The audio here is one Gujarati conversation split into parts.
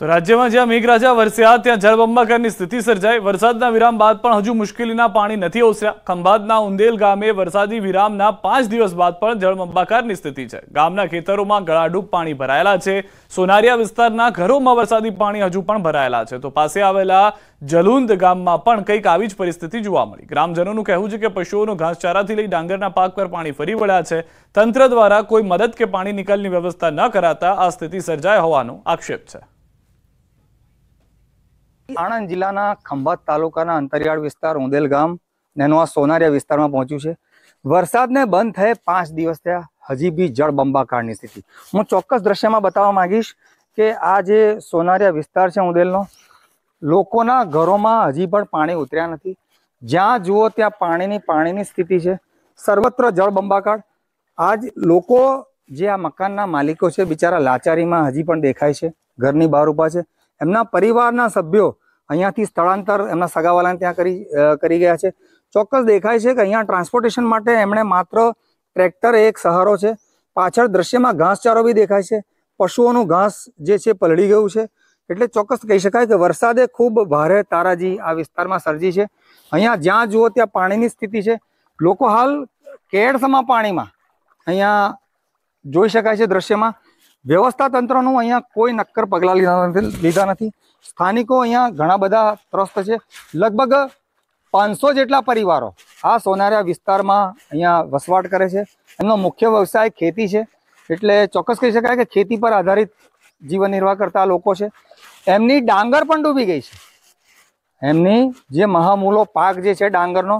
તો રાજ્યમાં જ્યાં મેઘરાજા વરસ્યા ત્યાં જળબંબાકારની સ્થિતિ સર્જાઈ વરસાદના વિરામ બાદ પણ હજુ મુશ્કેલીના પાણી નથી ઓસર્યા ખંભાતના ઉંદેલ ગામે વરસાદી વિરામના પાંચ દિવસ બાદ પણ જળબંબાકારની સ્થિતિ છે ગામના ખેતરોમાં ગળાડૂબ પાણી ભરાયેલા છે સોનારિયા વિસ્તારના ઘરોમાં વરસાદી પાણી હજુ પણ ભરાયેલા છે તો પાસે આવેલા જલુંદ ગામમાં પણ કંઈક આવી જ પરિસ્થિતિ જોવા મળી ગ્રામજનોનું કહેવું છે કે પશુઓનો ઘાસચારાથી લઈ ડાંગરના પાક પર પાણી ફરી વળ્યા છે તંત્ર દ્વારા કોઈ મદદ કે પાણી નિકાલની વ્યવસ્થા ન કરાતા આ સ્થિતિ સર્જાય હોવાનો આક્ષેપ છે આણંદ જિલ્લાના ખંભાત તાલુકાના અંતરિયાળ વિસ્તાર ઉંદેલ ગામ નેનું આ સોનારિયા વિસ્તારમાં પહોંચ્યું છે વરસાદને બંધ થયે પાંચ દિવસ થયા હજી બી જળ જળબંબાકારની સ્થિતિ હું ચોક્કસ દ્રશ્યમાં બતાવવા માંગીશ કે આ જે સોનારિયા વિસ્તાર છે ઉંદેલનો લોકોના ઘરોમાં હજી પણ પાણી ઉતર્યા નથી જ્યાં જુઓ ત્યાં પાણીની પાણીની સ્થિતિ છે સર્વત્ર જળ જળબંબાકાર આજ લોકો જે આ મકાનના માલિકો છે બિચારા લાચારીમાં હજી પણ દેખાય છે ઘરની બહાર ઊભા છે એમના પરિવારના સભ્યો અહીંયાથી સ્થળાંતર એમના સગાવાલાને ત્યાં કરી કરી ગયા છે ચોક્કસ દેખાય છે કે અહીંયા ટ્રાન્સપોર્ટેશન માટે એમણે માત્ર ટ્રેક્ટર એક સહારો છે પાછળ દ્રશ્યમાં ઘાસચારો બી દેખાય છે પશુઓનું ઘાસ જે છે પલળી ગયું છે એટલે ચોક્કસ કહી શકાય કે વરસાદે ખૂબ ભારે તારાજી આ વિસ્તારમાં સર્જી છે અહીંયા જ્યાં જુઓ ત્યાં પાણીની સ્થિતિ છે લોકો હાલ કેડસમાં પાણીમાં અહીંયા જોઈ શકાય છે દ્રશ્યમાં વ્યવસ્થા તંત્રનું અહીંયા કોઈ નક્કર પગલાં લીધા નથી લીધા નથી સ્થાનિકો અહીંયા ઘણા બધા ત્રસ્ત છે લગભગ પાંચસો જેટલા પરિવારો આ સોનારા વિસ્તારમાં અહીંયા વસવાટ કરે છે એમનો મુખ્ય વ્યવસાય ખેતી છે એટલે ચોક્કસ કહી શકાય કે ખેતી પર આધારિત જીવન નિર્વાહ કરતા લોકો છે એમની ડાંગર પણ ડૂબી ગઈ છે એમની જે મહામૂલો પાક જે છે ડાંગરનો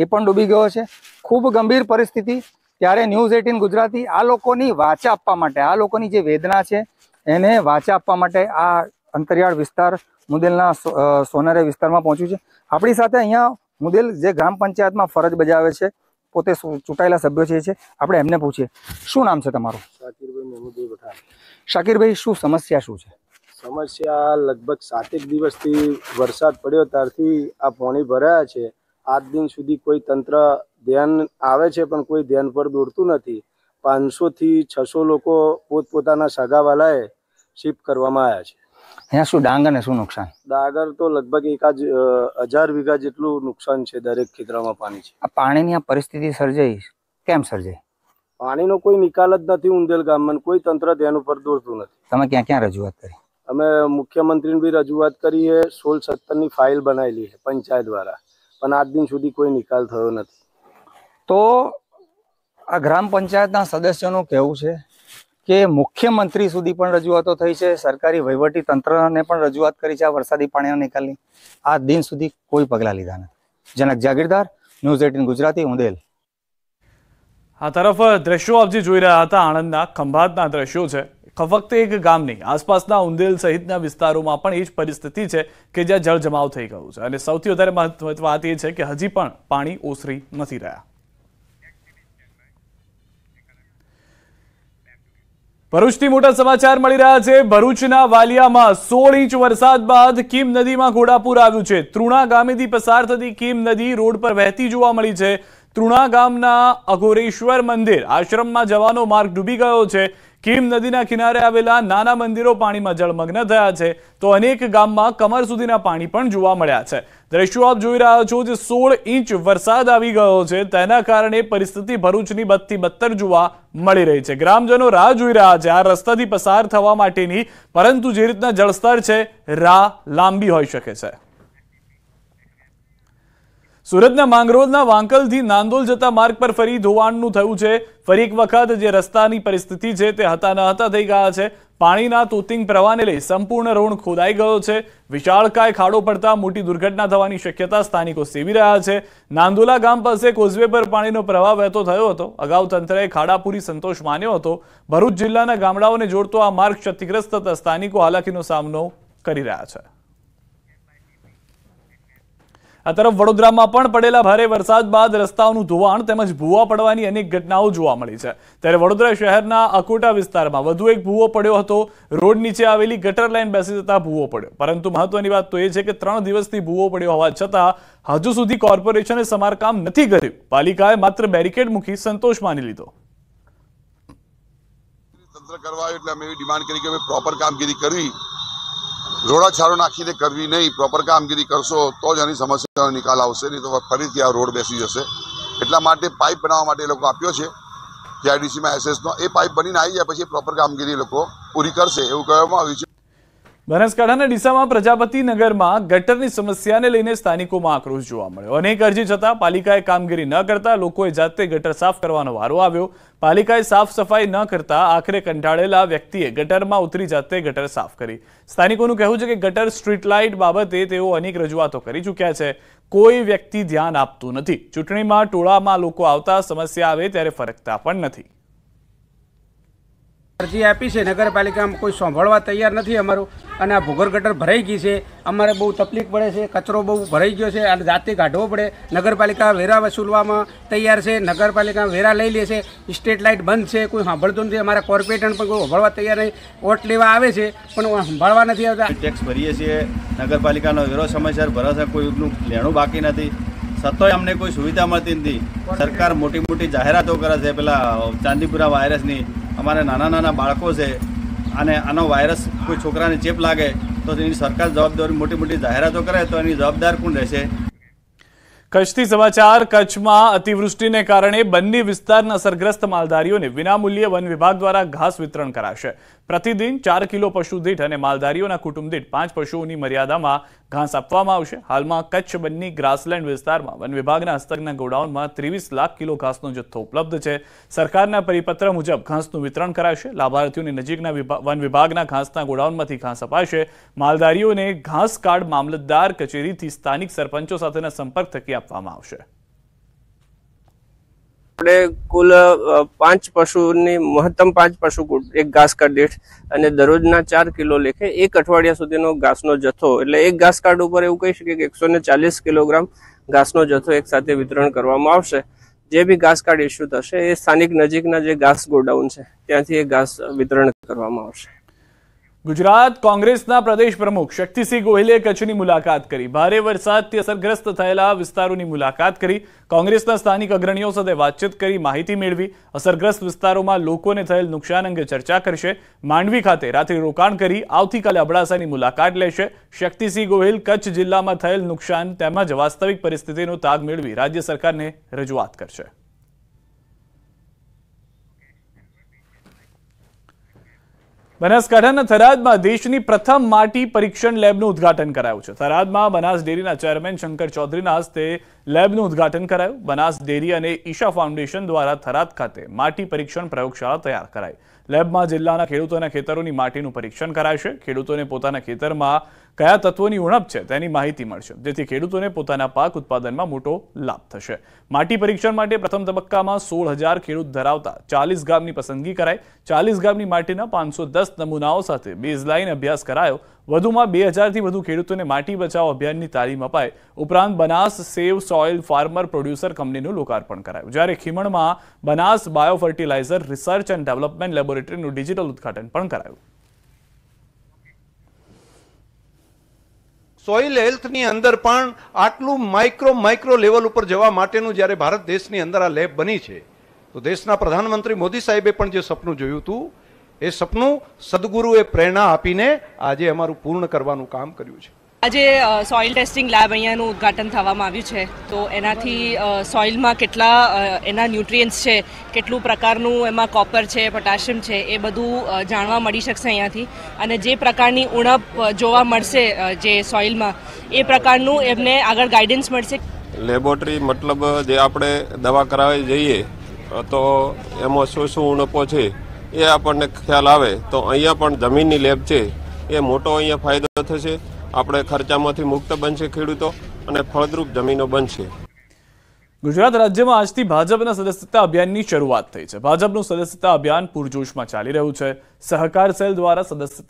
એ પણ ડૂબી ગયો છે ખૂબ ગંભીર પરિસ્થિતિ ત્યારે ન્યૂઝ એટીન ગુજરાતી આ લોકોની વાચા આપવા માટે આ લોકોની જે વેદના છે એને વાચા આપવા માટે આ અંતરિયાળ વિસ્તાર મુદેલના સોનારે વિસ્તારમાં પહોંચ્યું છે આપણી સાથે અહીંયા મુદેલ જે ગ્રામ પંચાયતમાં ફરજ બજાવે છે પોતે ચૂંટાયેલા સભ્યો છે આપણે એમને પૂછીએ શું નામ છે તમારું શાકિરભાઈ મહેમુદભાઈ પઠાણ શાકીરભાઈ શું સમસ્યા શું છે સમસ્યા લગભગ સાતેક દિવસથી વરસાદ પડ્યો ત્યારથી આ પાણી ભરાયા છે આજ દિન સુધી કોઈ તંત્ર ધ્યાન આવે છે પણ કોઈ ધ્યાન પર દોડતું નથી પાંચસોથી છસો લોકો પોતપોતાના સગાવાલાએ શિફ્ટ કરવામાં આવ્યા છે અહીંયા શું ડાંગરને શું નુકસાન ડાંગર તો લગભગ એકાદ હજાર વીઘા જેટલું નુકસાન છે દરેક ખેતરામાં પાણી છે આ પાણીની આ પરિસ્થિતિ સર્જાઈ કેમ સર્જાઈ પાણીનો કોઈ નિકાલ જ નથી ઉંદેલ ગામમાં કોઈ તંત્ર ધ્યાન ઉપર દોરતું નથી તમે ક્યાં ક્યાં રજૂઆત કરી અમે મુખ્યમંત્રીને બી રજૂઆત કરીએ સોળ સત્તરની ફાઇલ બનાવેલી છે પંચાયત દ્વારા પણ આજ દિન સુધી કોઈ નિકાલ થયો નથી તો આ ગ્રામ પંચાયતના સદસ્યોનું કહેવું છે કે મુખ્યમંત્રી સુધી પણ રજૂઆતો થઈ છે સરકારી વહીવટી તંત્રને પણ રજૂઆત કરી છે આ વરસાદી પાણીના નિકાલની આ દિન સુધી કોઈ પગલાં લીધા નથી જનક જાગીરદાર ન્યૂઝ એટીન ગુજરાતી ઉંદેલ આ તરફ દ્રશ્યો આપજી જોઈ રહ્યા હતા આણંદના ખંભાતના દ્રશ્યો છે ફક્ત એક ગામની આસપાસના ઉંદેલ સહિતના વિસ્તારોમાં પણ એ જ પરિસ્થિતિ છે કે જ્યાં જળ જમાવ થઈ ગયું છે અને સૌથી વધારે મહત્વ વાત એ છે કે હજી પણ પાણી ઓસરી નથી રહ્યા ભરૂચથી મોટા સમાચાર મળી રહ્યા છે ભરૂચના વાલિયામાં સોળ ઇંચ વરસાદ બાદ કીમ નદીમાં ઘોડાપુર આવ્યું છે તૃણા ગામેથી પસાર થતી કીમ નદી રોડ પર વહેતી જોવા મળી છે તૃણા ગામના અઘોરેશ્વર મંદિર આશ્રમમાં જવાનો માર્ગ ડૂબી ગયો છે કીમ નદીના કિનારે આવેલા નાના મંદિરો પાણીમાં જળમગ્ન થયા છે તો અનેક ગામમાં કમર સુધીના પાણી પણ જોવા મળ્યા છે દ્રશ્યો આપ જોઈ રહ્યા છો જે સોળ ઇંચ વરસાદ આવી ગયો છે તેના કારણે પરિસ્થિતિ ભરૂચની બદથી બદતર જોવા મળી રહી છે ગ્રામજનો રાહ જોઈ રહ્યા છે આ રસ્તાથી પસાર થવા માટેની પરંતુ જે રીતના જળસ્તર છે રાહ લાંબી હોઈ શકે છે સુરતના માંગરોળના વાંકલથી નાંદોલ જતા માર્ગ પર ફરી ધોવાણનું થયું છે ફરી એક વખત જે રસ્તાની પરિસ્થિતિ છે તે હતા ન થઈ ગયા છે પાણીના તૂતિંગ પ્રવાહને લઈ સંપૂર્ણ રોણ ખોદાઈ ગયો છે વિશાળકાય ખાડો પડતા મોટી દુર્ઘટના થવાની શક્યતા સ્થાનિકો સેવી રહ્યા છે નાંદોલા ગામ પાસે કોઝવે પર પાણીનો પ્રવાહ વહેતો થયો હતો અગાઉ તંત્રએ ખાડાપુરી સંતોષ માન્યો હતો ભરૂચ જિલ્લાના ગામડાઓને જોડતો આ માર્ગ ક્ષતિગ્રસ્ત થતા સ્થાનિકો હાલાકીનો સામનો કરી રહ્યા છે આ તરફ વડોદરામાં પણ પડેલા ભારે વરસાદ બાદ રસ્તાઓનું ધોવાણ તેમજ ભૂવા પડવાની અનેક ઘટનાઓ જોવા મળી છે ત્યારે વડોદરા શહેરના અકોટા વિસ્તારમાં વધુ એક ભૂવો પડ્યો હતો રોડ નીચે આવેલી ગટર લાઇન બેસી જતા ભૂવો પડ્યો પરંતુ મહત્વની વાત તો એ છે કે ત્રણ દિવસથી ભૂવો પડ્યો હોવા છતાં હજુ સુધી કોર્પોરેશને સમારકામ નથી કર્યું પાલિકાએ માત્ર બેરિકેડ મૂકી સંતોષ માની લીધો કરવા એટલે અમે એવી ડિમાન્ડ કરી કે અમે પ્રોપર કામગીરી કરવી રોડાછારો નાખીને કરવી નહીં પ્રોપર કામગીરી કરશો તો જ આની સમસ્યાનો નિકાલ આવશે નહીં તો ફરીથી આ રોડ બેસી જશે એટલા માટે પાઇપ બનાવવા માટે એ લોકો આપ્યો છે જે જીઆઈડીસીમાં એસએસનો એ પાઇપ બનીને આવી જાય પછી પ્રોપર કામગીરી લોકો પૂરી કરશે એવું કહેવામાં આવ્યું છે બનાસકાંઠાના ડીસામાં પ્રજાપતિ નગરમાં ગટરની સમસ્યાને લઈને સ્થાનિકોમાં આક્રોશ જોવા મળ્યો અનેક અરજી છતાં પાલિકાએ કામગીરી ન કરતા લોકોએ જાતે ગટર સાફ કરવાનો વારો આવ્યો પાલિકાએ સાફ સફાઈ ન કરતા આખરે કંટાળેલા વ્યક્તિએ ગટરમાં ઉતરી જાતે ગટર સાફ કરી સ્થાનિકોનું કહેવું છે કે ગટર સ્ટ્રીટલાઇટ બાબતે તેઓ અનેક રજૂઆતો કરી ચૂક્યા છે કોઈ વ્યક્તિ ધ્યાન આપતું નથી ચૂંટણીમાં ટોળામાં લોકો આવતા સમસ્યા આવે ત્યારે ફરકતા પણ નથી અરજી આપી છે નગરપાલિકામાં કોઈ સાંભળવા તૈયાર નથી અમારું અને આ ભૂગર ગટર ભરાઈ ગઈ છે અમારે બહુ તકલીફ પડે છે કચરો બહુ ભરાઈ ગયો છે અને જાતે કાઢવો પડે નગરપાલિકા વેરા વસૂલવામાં તૈયાર છે નગરપાલિકા વેરા લઈ લે છે સ્ટ્રીટ લાઇટ બંધ છે કોઈ સાંભળતું નથી અમારા કોર્પોરેટર પણ કોઈ સાંભળવા તૈયાર નહીં વોટ લેવા આવે છે પણ સાંભળવા નથી આવતા ટેક્સ ભરીએ છીએ નગરપાલિકાનો વેરો સમયસર ભરાશે કોઈનું લેણું બાકી નથી છતાંય અમને કોઈ સુવિધા મળતી નથી સરકાર મોટી મોટી જાહેરાતો કરે છે પેલા ચાંદીપુરા વાયરસની અમારે નાના નાના બાળકો છે અને આનો વાયરસ કોઈ છોકરાને ચેપ લાગે તો તેની સરકાર જવાબદારી મોટી મોટી જાહેરાતો કરે તો એની જવાબદાર કોણ રહેશે કચ્છથી સમાચાર કચ્છમાં અતિવૃષ્ટિને કારણે બંને વિસ્તારના અસરગ્રસ્ત માલધારીઓને વિનામૂલ્યે વન વિભાગ દ્વારા ઘાસ વિતરણ કરાશે પ્રતિદિન ચાર કિલો પશુ દીઠ અને માલધારીઓના કુટુંબ દીઠ પાંચ પશુઓની મર્યાદામાં ઘાસ આપવામાં આવશે હાલમાં કચ્છ બંની ગ્રાસલેન્ડ વિસ્તારમાં વન વિભાગના હસ્તકના ગોડાઉનમાં ત્રેવીસ લાખ કિલો ઘાસનો જથ્થો ઉપલબ્ધ છે સરકારના પરિપત્ર મુજબ ઘાસનું વિતરણ કરાશે લાભાર્થીઓની નજીકના વન વિભાગના ઘાસના ગોડાઉનમાંથી ઘાસ અપાશે માલધારીઓને ઘાસ કાર્ડ મામલતદાર કચેરીથી સ્થાનિક સરપંચો સાથેના સંપર્ક થકી આપવામાં આવશે આપણે કુલ પાંચ પશુની મહત્તમ પાંચ પશુ એક ઘાસ કાર્ડ દીઠ અને દરરોજના ચાર કિલો લેખે એક અઠવાડિયા સુધીનો ઘાસનો જથ્થો એટલે એક ઘાસ કાર્ડ ઉપર એવું કહી શકીએ કે એકસો ચાલીસ કિલોગ્રામ ઘાસનો જથ્થો એક સાથે વિતરણ કરવામાં આવશે જે બી ઘાસ કાર્ડ ઇસ્યુ થશે એ સ્થાનિક નજીકના જે ઘાસ ગોડાઉન છે ત્યાંથી એ ઘાસ વિતરણ કરવામાં આવશે ગુજરાત કોંગ્રેસના પ્રદેશ પ્રમુખ શક્તિસિંહ ગોહિલે કચ્છની મુલાકાત કરી ભારે વરસાદથી અસરગ્રસ્ત થયેલા વિસ્તારોની મુલાકાત કરી કોંગ્રેસના સ્થાનિક અગ્રણીઓ સાથે વાતચીત કરી માહિતી મેળવી અસરગ્રસ્ત વિસ્તારોમાં લોકોને થયેલ નુકસાન અંગે ચર્ચા કરશે માંડવી ખાતે રાત્રિ રોકાણ કરી આવતીકાલે અબડાસાની મુલાકાત લેશે શક્તિસિંહ ગોહિલ કચ્છ જિલ્લામાં થયેલ નુકસાન તેમજ વાસ્તવિક પરિસ્થિતિનો તાગ મેળવી રાજ્ય સરકારને રજૂઆત કરશે બનાસકાંઠાના થરાદમાં દેશની પ્રથમ માટી પરીક્ષણ લેબનું ઉદ્ઘાટન કરાયું છે થરાદમાં બનાસ ડેરીના ચેરમેન શંકર ચૌધરીના હસ્તે લેબનું ઉદ્ઘાટન કરાયું બનાસ ડેરી અને ઈશા ફાઉન્ડેશન દ્વારા થરાદ ખાતે માટી પરીક્ષણ પ્રયોગશાળા તૈયાર કરાઈ લેબમાં જિલ્લાના ખેડૂતોના ખેતરોની માટીનું પરીક્ષણ કરાશે ખેડૂતોને પોતાના ખેતરમાં કયા તત્વોની ઉણપ છે તેની માહિતી મળશે જેથી ખેડૂતોને પોતાના પાક ઉત્પાદનમાં મોટો લાભ થશે માટી પરીક્ષણ માટે પ્રથમ તબક્કામાં સોળ હજાર ખેડૂત ધરાવતા ચાલીસ ગામની પસંદગી કરાય ચાલીસ ગામની માટીના પાંચસો દસ નમૂનાઓ સાથે બેઝલાઇન અભ્યાસ કરાયો વધુમાં બે હજારથી વધુ ખેડૂતોને માટી બચાવ અભિયાનની તાલીમ અપાય ઉપરાંત Banas save soil farmer producer કંપનીનું લોકાર્પણ કરાયું જ્યારે ખીમણમાં Banas bio fertilizer research and development લેબોરેટરીનું ડિજિટલ ઉદઘાટન પણ કરાયું સોઇલ હેલ્થની અંદર પણ આટલું માઇક્રો માઇક્રો લેવલ ઉપર જવા માટેનું જ્યારે ભારત દેશની અંદર આ લેબ બની છે તો દેશના પ્રધાનમંત્રી મોદી સાહેબે પણ જે સપનું જોયું હતું એ સપનું સદગુરુએ પ્રેરણા આપીને આજે અમારું પૂર્ણ કરવાનું કામ કર્યું છે આજે સોઇલ ટેસ્ટિંગ લેબ અહીંયાનું ઉદ્ઘાટન થવામાં આવ્યું છે તો એનાથી સોઇલમાં કેટલા એના ન્યુટ્રિયન્ટ્સ છે કેટલું પ્રકારનું એમાં કોપર છે પોટાશિયમ છે એ બધું જાણવા મળી શકશે અહીંયાથી અને જે પ્રકારની ઉણપ જોવા મળશે જે સોઇલમાં એ પ્રકારનું એમને આગળ ગાઈડન્સ મળશે લેબોરેટરી મતલબ જે આપણે દવા કરાવી જઈએ તો એમાં શું શું ઉણપો છે એ આપણને ખ્યાલ આવે તો અહીંયા પણ જમીનની લેબ છે એ મોટો અહીંયા ફાયદો થશે આપણે ખર્ચામાંથી મુક્ત બનશે ખેડૂતો અને ફળદ્રુપ જમીનો બનશે ગુજરાત રાજ્યમાં આજથી ભાજપના સદસ્યતા અભિયાનની શરૂઆત થઈ છે ભાજપનું સદસ્યતા અભિયાન પૂરજોશમાં ચાલી રહ્યું છે સહકાર સેલ દ્વારા સદસ્યતા